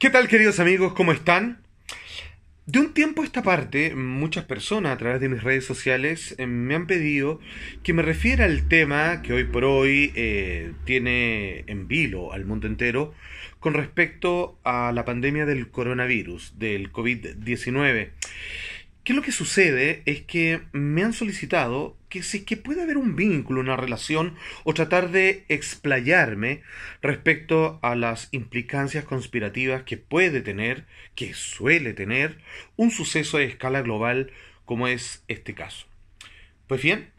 ¿Qué tal queridos amigos? ¿Cómo están? De un tiempo a esta parte, muchas personas a través de mis redes sociales eh, me han pedido que me refiera al tema que hoy por hoy eh, tiene en vilo al mundo entero con respecto a la pandemia del coronavirus, del COVID-19. ¿Qué lo que sucede? Es que me han solicitado que si que puede haber un vínculo, una relación, o tratar de explayarme respecto a las implicancias conspirativas que puede tener, que suele tener, un suceso de escala global como es este caso. Pues bien,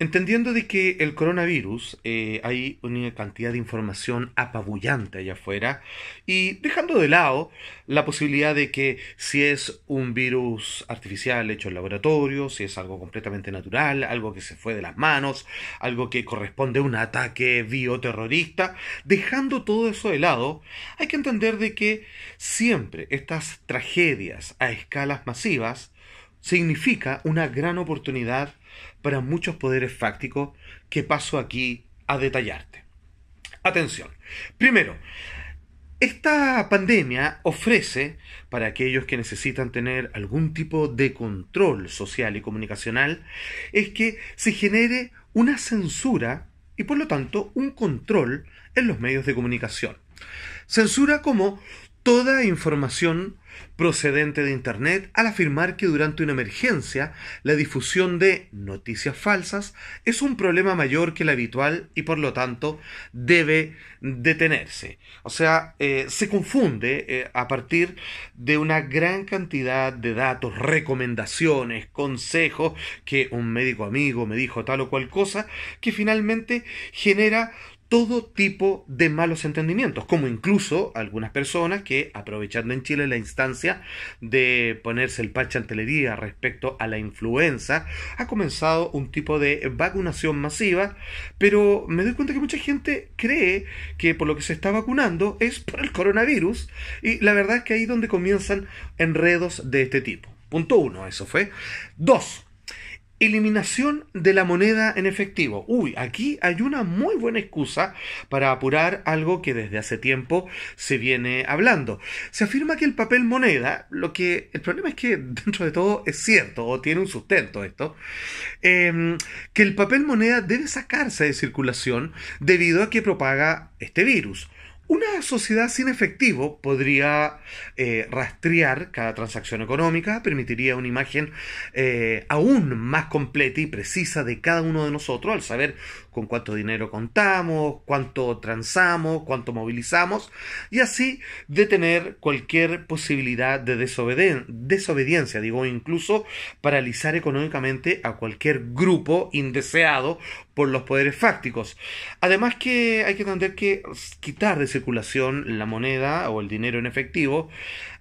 entendiendo de que el coronavirus eh, hay una cantidad de información apabullante allá afuera y dejando de lado la posibilidad de que si es un virus artificial hecho en laboratorio, si es algo completamente natural, algo que se fue de las manos, algo que corresponde a un ataque bioterrorista, dejando todo eso de lado, hay que entender de que siempre estas tragedias a escalas masivas significa una gran oportunidad para muchos poderes fácticos que paso aquí a detallarte. Atención. Primero, esta pandemia ofrece, para aquellos que necesitan tener algún tipo de control social y comunicacional, es que se genere una censura y por lo tanto un control en los medios de comunicación. Censura como toda información procedente de Internet al afirmar que durante una emergencia la difusión de noticias falsas es un problema mayor que el habitual y por lo tanto debe detenerse. O sea, eh, se confunde eh, a partir de una gran cantidad de datos, recomendaciones, consejos que un médico amigo me dijo tal o cual cosa, que finalmente genera todo tipo de malos entendimientos, como incluso algunas personas que, aprovechando en Chile la instancia de ponerse el parche respecto a la influenza, ha comenzado un tipo de vacunación masiva, pero me doy cuenta que mucha gente cree que por lo que se está vacunando es por el coronavirus, y la verdad es que ahí es donde comienzan enredos de este tipo. Punto uno, eso fue. Dos, Eliminación de la moneda en efectivo. Uy, aquí hay una muy buena excusa para apurar algo que desde hace tiempo se viene hablando. Se afirma que el papel moneda, lo que el problema es que dentro de todo es cierto o tiene un sustento esto, em, que el papel moneda debe sacarse de circulación debido a que propaga este virus. Una sociedad sin efectivo podría eh, rastrear cada transacción económica, permitiría una imagen eh, aún más completa y precisa de cada uno de nosotros al saber con cuánto dinero contamos, cuánto transamos, cuánto movilizamos y así detener cualquier posibilidad de desobediencia, digo, incluso paralizar económicamente a cualquier grupo indeseado por los poderes fácticos. Además que hay que entender que quitar de circulación la moneda o el dinero en efectivo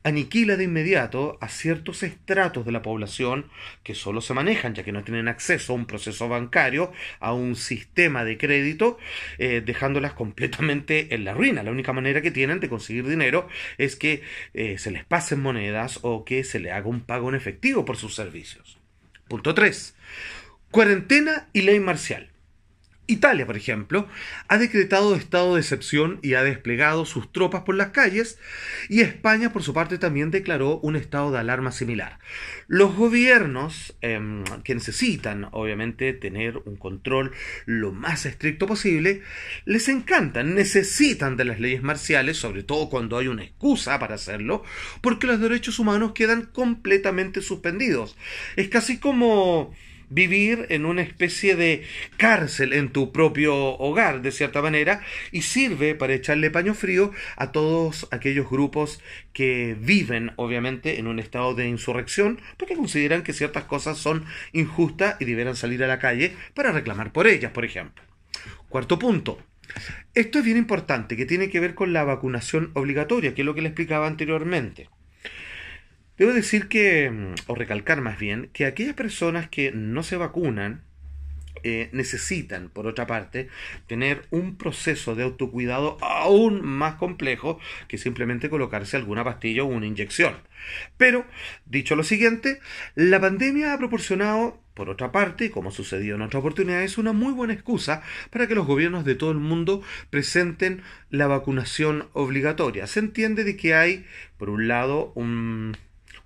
aniquila de inmediato a ciertos estratos de la población que solo se manejan, ya que no tienen acceso a un proceso bancario, a un sistema de crédito, eh, dejándolas completamente en la ruina. La única manera que tienen de conseguir dinero es que eh, se les pasen monedas o que se le haga un pago en efectivo por sus servicios. Punto 3. Cuarentena y ley marcial. Italia, por ejemplo, ha decretado estado de excepción y ha desplegado sus tropas por las calles y España, por su parte, también declaró un estado de alarma similar. Los gobiernos em, que necesitan, obviamente, tener un control lo más estricto posible, les encantan, necesitan de las leyes marciales, sobre todo cuando hay una excusa para hacerlo, porque los derechos humanos quedan completamente suspendidos. Es casi como vivir en una especie de cárcel en tu propio hogar, de cierta manera, y sirve para echarle paño frío a todos aquellos grupos que viven, obviamente, en un estado de insurrección, porque consideran que ciertas cosas son injustas y deberán salir a la calle para reclamar por ellas, por ejemplo. Cuarto punto. Esto es bien importante, que tiene que ver con la vacunación obligatoria, que es lo que le explicaba anteriormente. Debo decir que, mm, o recalcar más bien, que aquellas personas que no se vacunan eh, necesitan, por otra parte, tener un proceso de autocuidado aún más complejo que simplemente colocarse alguna pastilla o una inyección. Pero, dicho lo siguiente, la pandemia ha proporcionado por otra parte, como sucedió en otras oportunidades, una muy buena excusa para que los gobiernos de todo el mundo presenten la vacunación obligatoria. Se entiende de que hay, por un lado, un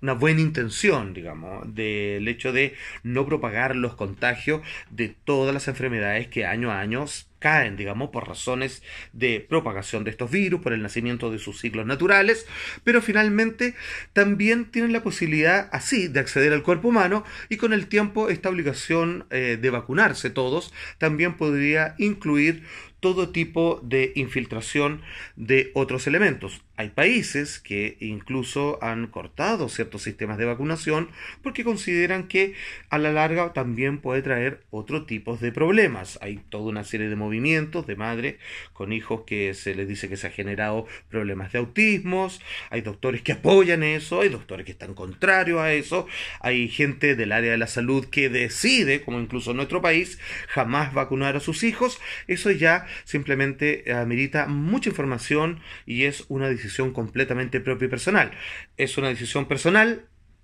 una buena intención, digamos, del hecho de no propagar los contagios de todas las enfermedades que año a año caen, digamos, por razones de propagación de estos virus, por el nacimiento de sus ciclos naturales, pero finalmente también tienen la posibilidad así de acceder al cuerpo humano y con el tiempo esta obligación eh, de vacunarse todos también podría incluir todo tipo de infiltración de otros elementos. Hay países que incluso han cortado ciertos sistemas de vacunación porque consideran que a la larga también puede traer otro tipo de problemas. Hay toda una serie de movimientos de madre con hijos que se les dice que se ha generado problemas de autismos, hay doctores que apoyan eso, hay doctores que están contrarios a eso, hay gente del área de la salud que decide, como incluso en nuestro país, jamás vacunar a sus hijos, eso ya simplemente eh, amerita mucha información y es una decisión completamente propia y personal. Es una decisión personal,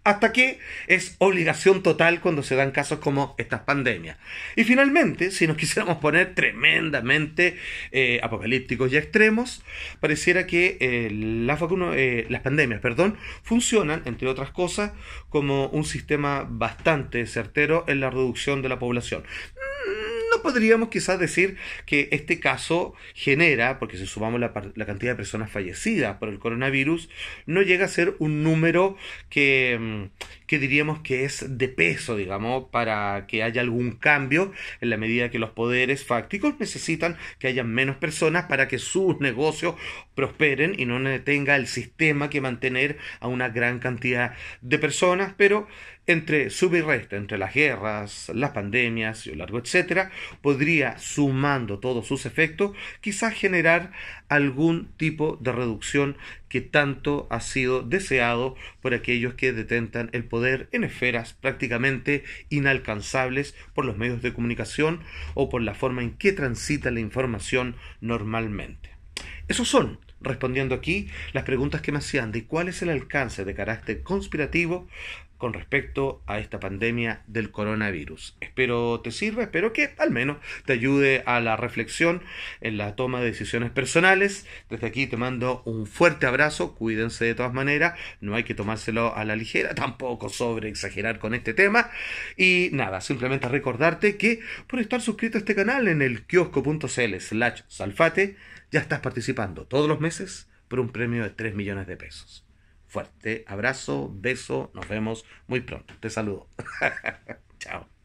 hasta que es obligación total cuando se dan casos como estas pandemias. Y finalmente, si nos quisiéramos poner tremendamente eh, apocalípticos y extremos, pareciera que eh, eh, las, pandemias perdón, funcionan, entre otras cosas, como un sistema bastante certero en la reducción de la población podríamos quizás decir que este caso genera, porque si sumamos la, cantidad de personas fallecidas por el coronavirus, no llega a ser un número que, mm, que diríamos que es de peso, digamos, para que haya algún cambio en la medida que los poderes fácticos necesitan que haya menos personas para que sus negocios prosperen y no tenga el sistema que mantener a una gran cantidad de personas, pero entre sub entre las guerras, las pandemias y lo largo etcétera, podría, sumando todos sus efectos, quizás generar algún tipo de reducción que tanto ha sido deseado por aquellos que detentan el poder en esferas prácticamente inalcanzables por los medios de comunicación o por la forma en que transita la información normalmente. Esos son respondiendo aquí las preguntas que me hacían de cuál es el alcance de carácter conspirativo con respecto a esta pandemia del coronavirus. Espero te sirva, espero que al menos te ayude a la reflexión en la toma de decisiones personales. Desde aquí te mando un fuerte abrazo, cuídense de todas maneras, no hay que tomárselo a la ligera, tampoco sobre exagerar con este tema. Y nada, simplemente recordarte que por estar suscrito a este canal en el kiosco.cl slash salfate, ya estás participando todos los meses por un premio de 3 millones de pesos fuerte abrazo, beso, nos vemos muy pronto. Te saludo. Chao.